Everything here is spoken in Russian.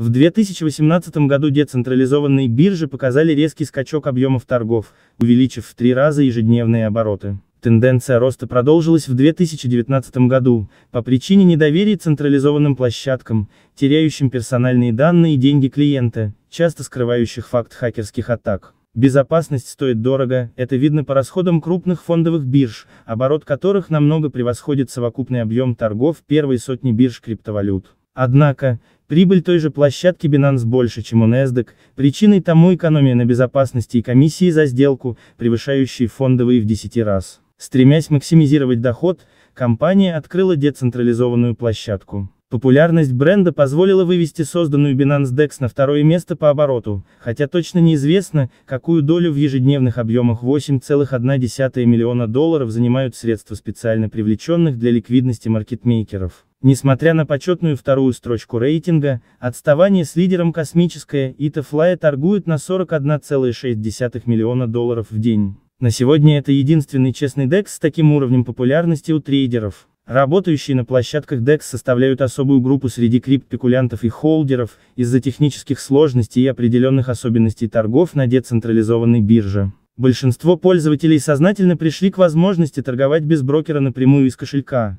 В 2018 году децентрализованные биржи показали резкий скачок объемов торгов, увеличив в три раза ежедневные обороты. Тенденция роста продолжилась в 2019 году, по причине недоверия централизованным площадкам, теряющим персональные данные и деньги клиента, часто скрывающих факт хакерских атак. Безопасность стоит дорого, это видно по расходам крупных фондовых бирж, оборот которых намного превосходит совокупный объем торгов первой сотни бирж криптовалют. Однако, прибыль той же площадки Binance больше, чем у NASDAQ, причиной тому экономия на безопасности и комиссии за сделку, превышающие фондовые в 10 раз. Стремясь максимизировать доход, компания открыла децентрализованную площадку. Популярность бренда позволила вывести созданную Binance DEX на второе место по обороту, хотя точно неизвестно, какую долю в ежедневных объемах 8,1 миллиона долларов занимают средства специально привлеченных для ликвидности маркетмейкеров. Несмотря на почетную вторую строчку рейтинга, отставание с лидером космическое Итафлая торгует на 41,6 миллиона долларов в день. На сегодня это единственный честный DEX с таким уровнем популярности у трейдеров. Работающие на площадках DEX составляют особую группу среди криптпекулянтов и холдеров, из-за технических сложностей и определенных особенностей торгов на децентрализованной бирже. Большинство пользователей сознательно пришли к возможности торговать без брокера напрямую из кошелька,